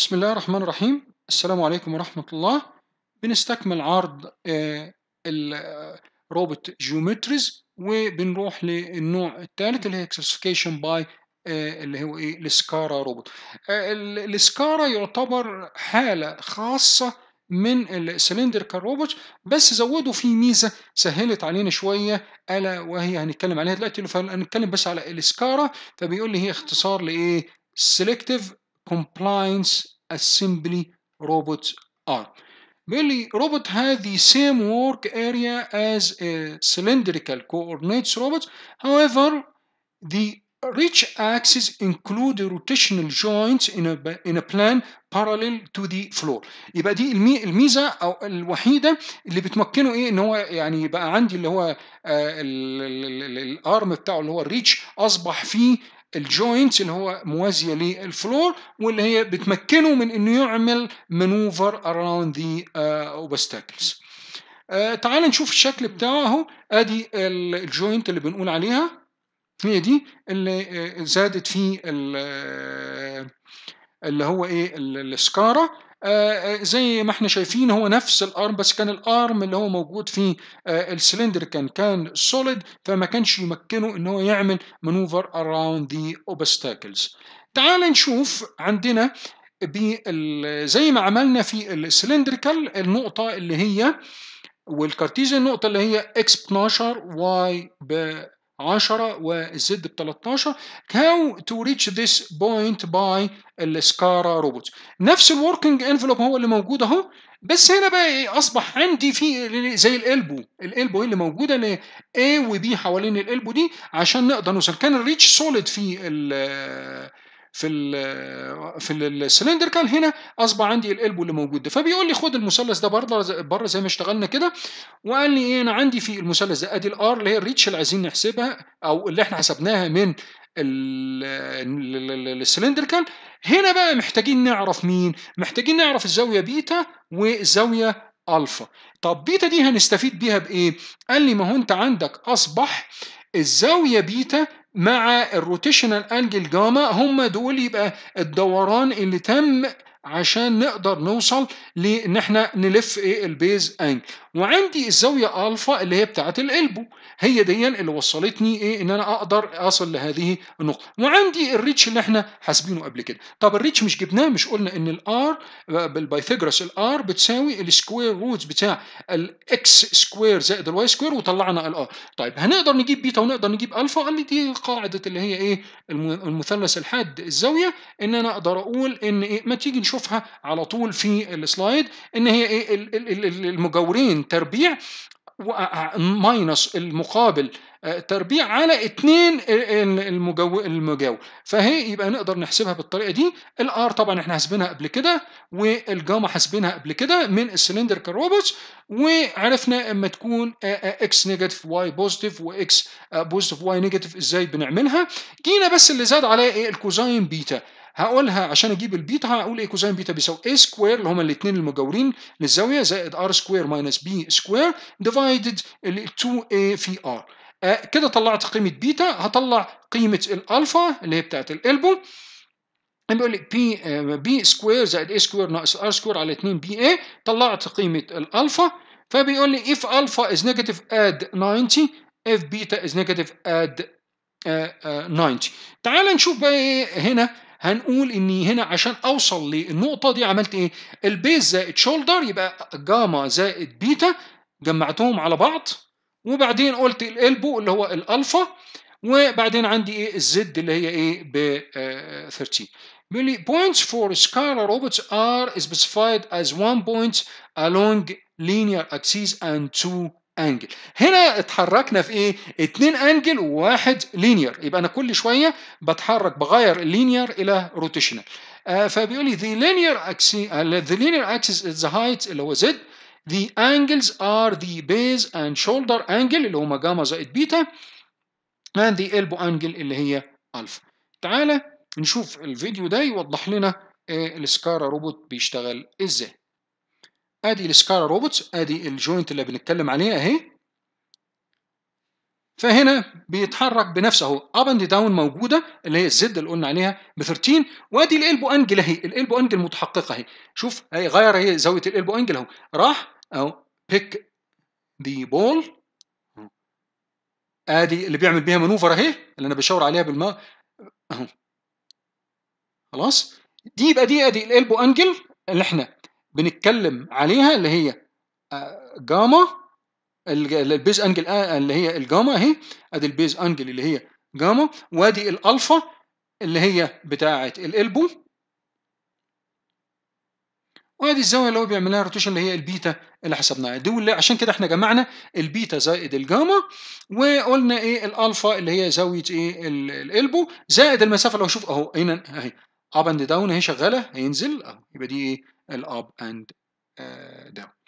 بسم الله الرحمن الرحيم السلام عليكم ورحمة الله بنستكمل عرض آه، الروبوت جيومتريز آه، وبنروح للنوع الثالث اللي هي كلاسيفيكيشن آه، باي اللي هو ايه السكارا روبوت السكارا يعتبر حالة خاصة من السلندريكال روبوت بس زودوا فيه ميزه سهلت علينا شويه الا وهي هنتكلم عليها دلوقتي فهنتكلم بس على السكارا فبيقول لي هي اختصار لايه سيلكتيف compliance assembly robots are بيقول لي روبوت had the same work area as a cylindrical coordinates robot however the reach axis include rotational joints in a, in a plan parallel to the floor يبقى دي الميزه او الوحيده اللي بتمكنه ايه ان هو يعني يبقى عندي اللي هو الارم بتاعه اللي هو الريتش اصبح فيه الجوينتس اللي هو موازيه للفلور واللي هي بتمكنه من انه يعمل مانوفر اراوند ذا اوبستكلز تعال نشوف الشكل بتاعه اهو ادي الجوينت اللي بنقول عليها هي دي اللي آه، زادت فيه آه، اللي هو ايه السكاره آه، آه، زي ما احنا شايفين هو نفس الارم بس كان الارم اللي هو موجود في آه، السلندر كان كان سوليد فما كانش يمكنه ان هو يعمل مانوفر اراوند ذا اوبستاكلز تعال نشوف عندنا زي ما عملنا في السلندريكال النقطة اللي هي والكارتيزيان النقطة اللي هي x12 y 10 والزد ب 13 how to reach this point by السكارا روبوت نفس الوركينج انفلوب هو اللي موجود اهو بس هنا بقى ايه اصبح عندي في زي الالبو الالبو اللي موجوده ان ايه وبي حوالين الالبو دي عشان نقدر نوصل كان الريتش سوليد في ال في في السلندركال السلندر كان هنا اصبح عندي الالبو اللي موجود ده فبيقول لي خد المثلث ده بره بره زي ما اشتغلنا كده وقال لي ايه انا عندي في المثلث ده ادي الار اللي هي الريتش اللي عايزين نحسبها او اللي احنا حسبناها من السلندر كان هنا بقى محتاجين نعرف مين محتاجين نعرف الزاويه بيتا والزاويه الفا طب بيتا دي هنستفيد بيها بايه قال لي ما هو انت عندك اصبح الزاويه بيتا مع الروتيشنال انجل جاما هم دول يبقى الدوران اللي تم عشان نقدر نوصل لان احنا نلف ايه البيز انج وعندي الزاويه الفا اللي هي بتاعه الالبو هي دي اللي وصلتني ايه ان انا اقدر اصل لهذه النقطه وعندي الريتش اللي احنا حاسبينه قبل كده طب الريتش مش جبناه مش قلنا ان الار بالبايثاغورس الار بتساوي السكوير روت بتاع الاكس سكوير زائد الواي سكوير وطلعنا الار طيب هنقدر نجيب بيتا ونقدر نجيب الفا قال لي دي قاعده اللي هي ايه المثلث الحاد الزاويه ان انا اقدر اقول ان ايه ما تيجي بنشوفها على طول في السلايد ان هي ايه المجاورين تربيع ماينس المقابل آه، تربيع على اثنين آه، المجاور فهي يبقى نقدر نحسبها بالطريقه دي الار طبعا احنا حاسبينها قبل كده والجاما حاسبينها قبل كده من السلندر كروبوتس وعرفنا اما تكون اكس نيجاتيف واي بوزيتيف واكس بوزيتيف واي نيجاتيف ازاي بنعملها جينا بس اللي زاد عليها ايه الكوزاين بيتا هقولها عشان اجيب البيتا هقول ايه كوزين بيتا بيساوي اي سكوير اللي هما الاثنين المجاورين للزاويه زائد ار سكوير ماينس بي سكوير ديفايدد 2 اي في ار كده طلعت قيمه بيتا هطلع قيمه الالفا اللي هي بتاعت الالبو بيقول لك بي بي سكوير زائد اي سكوير ناقص ار سكوير على 2 بي اي طلعت قيمه الالفا فبيقول لي if alpha is negative add 90 if beta is negative add 90 آه، آه، تعال نشوف بقى ايه هنا هنقول اني هنا عشان اوصل للنقطه دي عملت ايه البيز زائد شولدر يبقى جاما زائد بيتا جمعتهم على بعض وبعدين قلت الالبو اللي هو الالفا وبعدين عندي ايه الزد اللي هي ايه ب 30 آه، بيقول لي points for scalar robots are specified as one point along linear axis and two انجل هنا اتحركنا في ايه اتنين انجل وواحد لينير يبقى انا كل شويه بتحرك بغير اللينير الى روتيشنال آه فبيقول لي the linear axis آه، the linear axis is the height اللي هو زد the angles are the base and shoulder angle اللي هما جاما زائد بيتا and the elbow angle اللي هي الفا تعالى نشوف الفيديو ده يوضح لنا آه، السكارا روبوت بيشتغل ازاي ادي السكارا روبوتس ادي الجوينت اللي بنتكلم عليه اهي فهنا بيتحرك بنفسه اب اند داون موجوده اللي هي الزد اللي قلنا عليها ب 13 وادي الالبو انجل اهي الالبو انجل متحققه اهي شوف هي غير اهي زاويه الالبو انجل اهو راح اهو بيك ذا بول ادي اللي بيعمل بيها مانوفر اهي اللي انا بشاور عليها بالماء اهو خلاص دي يبقى دي ادي الالبو انجل اللي احنا بنتكلم عليها اللي هي جاما آه، البيز انجل آه، اللي هي الجاما اهي ادي البيز انجل اللي هي جاما وادي الالفا اللي هي بتاعه الالبو وادي الزاويه اللي هو بيعمل لها روتيشن اللي هي البيتا اللي حسبناها دي واللي عشان كده احنا جمعنا البيتا زائد الجاما وقلنا ايه الالفا اللي هي زاويه ايه الالبو زائد المسافه لو شوف اهو هنا اهي اب اند داون اهي شغاله هينزل اهو يبقى دي ايه الاب اند آه، داون